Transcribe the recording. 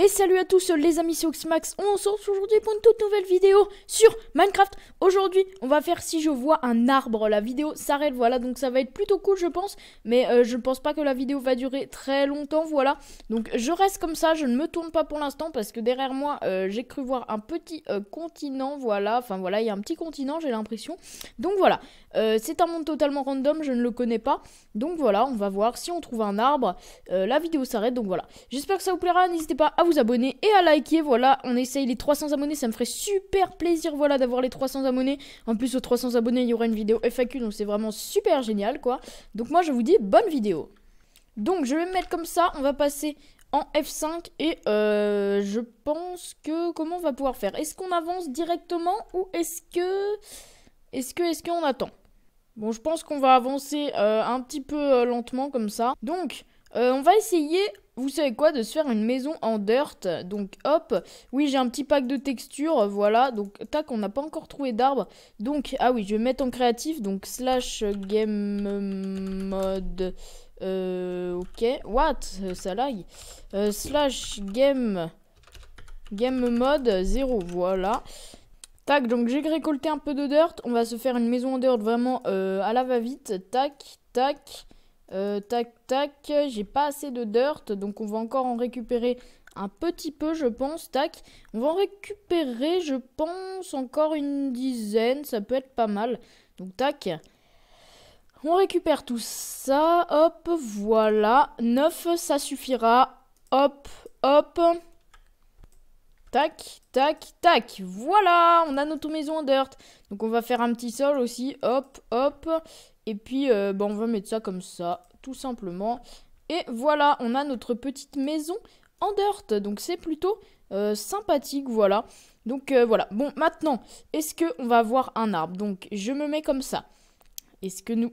Et salut à tous les amis, c'est Oxmax, on se retrouve aujourd'hui pour une toute nouvelle vidéo sur Minecraft. Aujourd'hui, on va faire si je vois un arbre, la vidéo s'arrête, voilà, donc ça va être plutôt cool je pense, mais euh, je pense pas que la vidéo va durer très longtemps, voilà. Donc je reste comme ça, je ne me tourne pas pour l'instant parce que derrière moi, euh, j'ai cru voir un petit euh, continent, voilà, enfin voilà, il y a un petit continent j'ai l'impression. Donc voilà, c'est un monde totalement random, je ne le connais pas, donc voilà, on va voir si on trouve un arbre, la vidéo s'arrête, donc voilà. J'espère que ça vous plaira, n'hésitez pas à vous abonner et à liker. Voilà, on essaye les 300 abonnés. Ça me ferait super plaisir, voilà, d'avoir les 300 abonnés. En plus, aux 300 abonnés, il y aura une vidéo FAQ. Donc, c'est vraiment super génial, quoi. Donc, moi, je vous dis bonne vidéo. Donc, je vais me mettre comme ça. On va passer en F5 et euh, je pense que comment on va pouvoir faire Est-ce qu'on avance directement ou est-ce que est-ce que est-ce qu'on attend Bon, je pense qu'on va avancer euh, un petit peu euh, lentement comme ça. Donc, on va essayer vous savez quoi, de se faire une maison en dirt. Donc hop, oui j'ai un petit pack de textures, voilà. Donc tac, on n'a pas encore trouvé d'arbre. Donc, ah oui, je vais mettre en créatif, donc slash game mode. Euh, ok, what, euh, ça lag. Euh, slash game, game mode 0, voilà. Tac, donc j'ai récolté un peu de dirt. On va se faire une maison en dirt vraiment à la va-vite. Tac, tac. Euh, tac, tac, j'ai pas assez de dirt, donc on va encore en récupérer un petit peu, je pense. Tac, on va en récupérer, je pense, encore une dizaine, ça peut être pas mal. Donc, tac, on récupère tout ça, hop, voilà, Neuf, ça suffira, hop, hop. Tac, tac, tac. Voilà, on a notre maison en dirt. Donc on va faire un petit sol aussi. Hop, hop. Et puis, euh, bon on va mettre ça comme ça, tout simplement. Et voilà, on a notre petite maison en dirt. Donc c'est plutôt euh, sympathique, voilà. Donc euh, voilà. Bon, maintenant, est-ce qu'on va avoir un arbre Donc je me mets comme ça. Est-ce que nous...